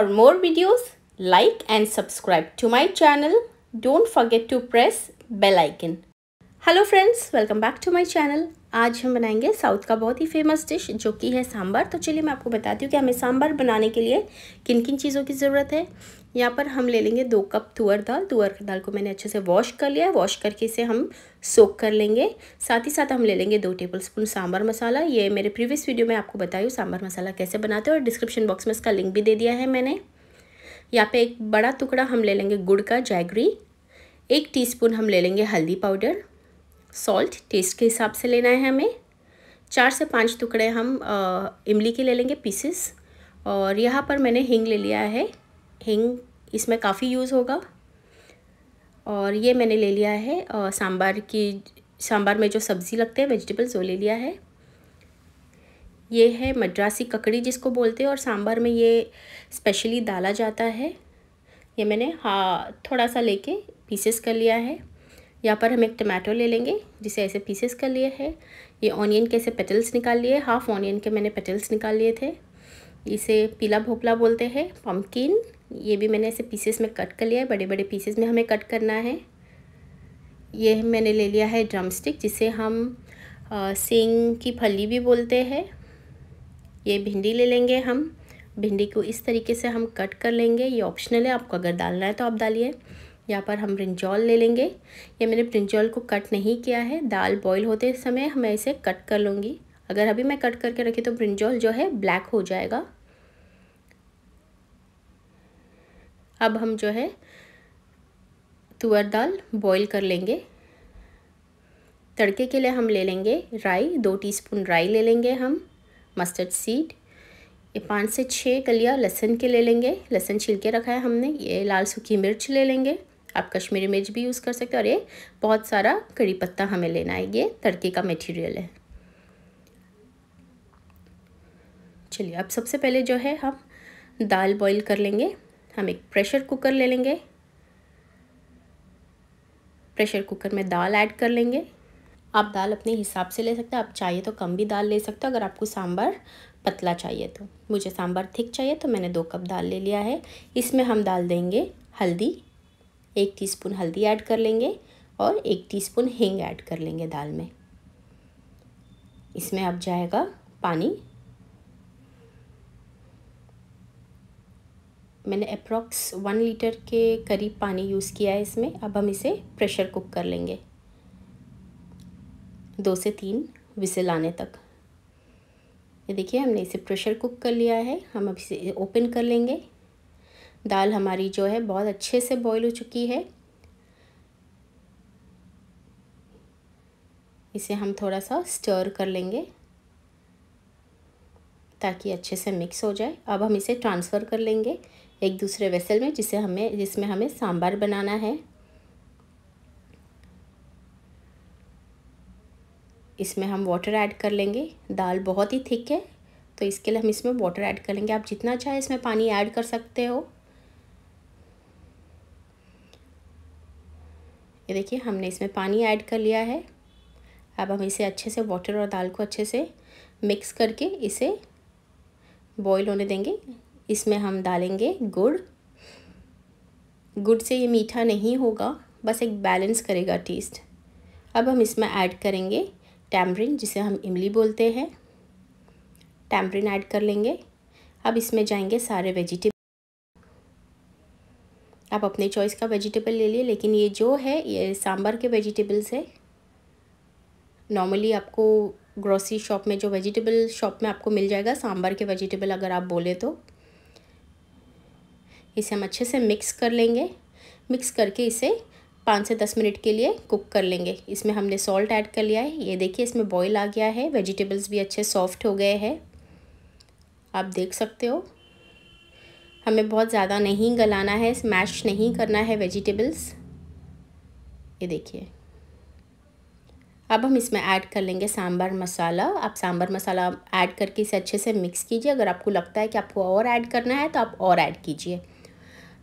For more videos, like and subscribe to my channel. Don't forget to press bell icon. Hello friends welcome back to my channel आज हम बनाएंगे south का बहुत ही famous dish जो कि है सांभर तो चलिए मैं आपको बताती हूँ कि हमें सांभर बनाने के लिए किन किन चीज़ों की ज़रूरत है यहाँ पर हम ले लेंगे दो कप तुअर दाल तुअर दाल को मैंने अच्छे से वॉश कर लिया है वॉश करके इसे हम सोक कर लेंगे साथ ही साथ हम ले लेंगे दो टेबल स्पून सांभर मसाला ये मेरे प्रीवियस वीडियो में आपको बताई हूँ सांभर मसाला कैसे बनाते हैं और डिस्क्रिप्शन बॉक्स में इसका लिंक भी दे दिया है मैंने यहाँ पर एक बड़ा टुकड़ा हम ले लेंगे गुड़ का जैगरी एक टीस्पून हम ले लेंगे हल्दी पाउडर सॉल्ट टेस्ट के हिसाब से लेना है हमें चार से पांच टुकड़े हम इमली के ले लेंगे पीसेस और यहाँ पर मैंने हिंग ले लिया है हिंग इसमें काफ़ी यूज़ होगा और ये मैंने ले लिया है सांबार की सांबार में जो सब्ज़ी लगते हैं वेजिटेबल्स वो ले लिया है ये है मद्रासी ककड़ी जिसको बोलते हैं और सांबार में ये स्पेशली डाला जाता है ये मैंने हाँ थोड़ा सा लेके पीसेस कर लिया है यहाँ पर हम एक टमाटो ले लेंगे जिसे ऐसे पीसेस कर लिए हैं ये ऑनियन के ऐसे पेटल्स निकाल लिए हाफ ऑनियन के मैंने पेटल्स निकाल लिए थे इसे पीला भोपला बोलते हैं पम्पकिन ये भी मैंने ऐसे पीसेस में कट कर लिया है बड़े बड़े पीसेस में हमें कट करना है ये मैंने ले लिया है ड्रम स्टिक जिसे हम सिंग की फली भी बोलते हैं ये भिंडी ले लेंगे हम भिंडी को इस तरीके से हम कट कर लेंगे ये ऑप्शनल है आपको अगर डालना है तो आप डालिए यहाँ पर हम ब्रिंजॉल ले लेंगे ये मैंने ब्रिंजॉल को कट नहीं किया है दाल बॉईल होते समय मैं इसे कट कर लूँगी अगर अभी मैं कट करके रखी तो ब्रिंजॉल जो है ब्लैक हो जाएगा अब हम जो है तुअर दाल बॉईल कर लेंगे तड़के के लिए हम ले लेंगे राई दो टीस्पून राई ले लेंगे हम मस्टर्ड सीड ये पाँच से छः कलिया लहसुन के ले लेंगे लहसुन छिलके के रखा है हमने ये लाल सूखी मिर्च ले लेंगे आप कश्मीरी मिर्च भी यूज़ कर सकते हो और ये बहुत सारा कड़ी पत्ता हमें लेना है ये तड़के का मटेरियल है चलिए अब सबसे पहले जो है हम दाल बॉईल कर लेंगे हम एक प्रेशर कुकर ले लेंगे प्रेशर कुकर में दाल ऐड कर लेंगे आप दाल अपने हिसाब से ले सकते हैं आप चाहिए तो कम भी दाल ले सकते हो अगर आपको सांभर पतला चाहिए तो मुझे सांभर थिक चाहिए तो मैंने दो कप दाल ले लिया है इसमें हम डाल देंगे हल्दी एक टीस्पून हल्दी ऐड कर लेंगे और एक टीस्पून हींग ऐड कर लेंगे दाल में इसमें अब जाएगा पानी मैंने अप्रॉक्स वन लीटर के करीब पानी यूज़ किया है इसमें अब हम इसे प्रेशर कुक कर लेंगे दो से तीन विसिल आने तक ये देखिए हमने इसे प्रेशर कुक कर लिया है हम अब इसे ओपन कर लेंगे दाल हमारी जो है बहुत अच्छे से बॉईल हो चुकी है इसे हम थोड़ा सा स्टर कर लेंगे ताकि अच्छे से मिक्स हो जाए अब हम इसे ट्रांसफ़र कर लेंगे एक दूसरे वेसल में जिसे हमें जिसमें हमें सांभर बनाना है इसमें हम वाटर ऐड कर लेंगे दाल बहुत ही थिक है तो इसके लिए हम इसमें वाटर ऐड कर लेंगे आप जितना चाहे इसमें पानी ऐड कर सकते हो ये देखिए हमने इसमें पानी ऐड कर लिया है अब हम इसे अच्छे से वाटर और दाल को अच्छे से मिक्स करके इसे बॉईल होने देंगे इसमें हम डालेंगे गुड़ गुड़ से ये मीठा नहीं होगा बस एक बैलेंस करेगा टेस्ट अब हम इसमें ऐड करेंगे टैमरिन जिसे हम इमली बोलते हैं टैमरिन ऐड कर लेंगे अब इसमें जाएंगे सारे वेजिटेबल आप अपने चॉइस का वेजिटेबल ले लिए लेकिन ये जो है ये सांभर के वेजिटेबल्स है नॉर्मली आपको ग्रॉसरी शॉप में जो वेजिटेबल शॉप में आपको मिल जाएगा सांभर के वेजिटेबल अगर आप बोले तो इसे हम अच्छे से मिक्स कर लेंगे मिक्स करके इसे पाँच से दस मिनट के लिए कुक कर लेंगे इसमें हमने सॉल्ट ऐड कर लिया है ये देखिए इसमें बॉईल आ गया है वेजिटेबल्स भी अच्छे सॉफ्ट हो गए हैं आप देख सकते हो हमें बहुत ज़्यादा नहीं गलाना है स्मैश नहीं करना है वेजिटेबल्स ये देखिए अब हम इसमें ऐड कर लेंगे सांभर मसाला आप सांभर मसाला ऐड करके इसे अच्छे से मिक्स कीजिए अगर आपको लगता है कि आपको और ऐड करना है तो आप और ऐड कीजिए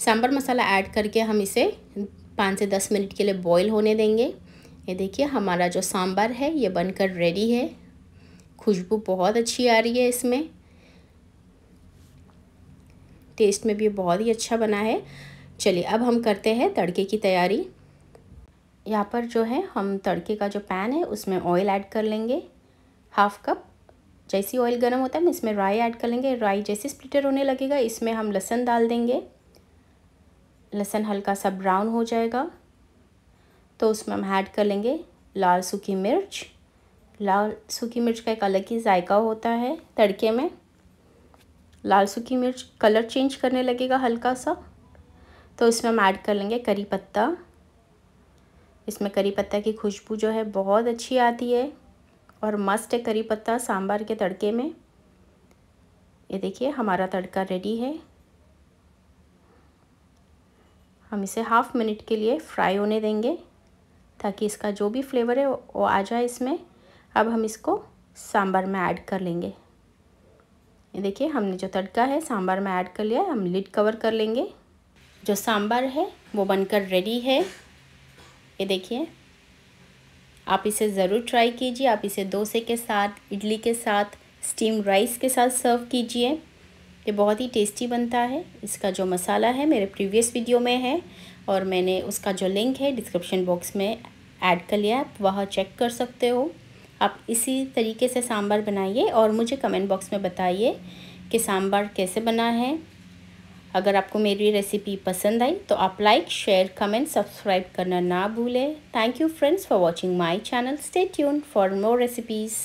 सांभर मसाला ऐड करके हम इसे पाँच से दस मिनट के लिए बॉईल होने देंगे ये देखिए हमारा जो सांभर है ये बनकर रेडी है खुशबू बहुत अच्छी आ रही है इसमें टेस्ट में भी बहुत ही अच्छा बना है चलिए अब हम करते हैं तड़के की तैयारी यहाँ पर जो है हम तड़के का जो पैन है उसमें ऑयल ऐड कर लेंगे हाफ़ कप जैसी ऑयल गर्म होता है हम इसमें राई ऐड कर लेंगे राई जैसे स्प्लिटर होने लगेगा इसमें हम लहसन डाल देंगे लहसन हल्का सा ब्राउन हो जाएगा तो उसमें हम ऐड कर लेंगे लाल सूखी मिर्च लाल सूखी मिर्च का एक अलग ही जायका होता है तड़के में लाल सूखी मिर्च कलर चेंज करने लगेगा हल्का सा तो इसमें हम ऐड कर लेंगे करी पत्ता इसमें करी पत्ता की खुशबू जो है बहुत अच्छी आती है और मस्त है करी पत्ता सांभर के तड़के में ये देखिए हमारा तड़का रेडी है हम इसे हाफ मिनट के लिए फ्राई होने देंगे ताकि इसका जो भी फ्लेवर है वो आ जाए इसमें अब हम इसको सांभर में ऐड कर लेंगे ये देखिए हमने जो तड़का है सांभर में ऐड कर लिया हम लिड कवर कर लेंगे जो सांभर है वो बनकर रेडी है ये देखिए आप इसे ज़रूर ट्राई कीजिए आप इसे डोसे के साथ इडली के साथ स्टीम राइस के साथ सर्व कीजिए ये बहुत ही टेस्टी बनता है इसका जो मसाला है मेरे प्रीवियस वीडियो में है और मैंने उसका जो लिंक है डिस्क्रिप्शन बॉक्स में ऐड कर लिया आप वहाँ चेक कर सकते हो आप इसी तरीके से सांभर बनाइए और मुझे कमेंट बॉक्स में बताइए कि सांभर कैसे बना है अगर आपको मेरी रेसिपी पसंद आई तो आप लाइक शेयर कमेंट सब्सक्राइब करना ना भूलें thank you friends for watching my channel stay tune for more recipes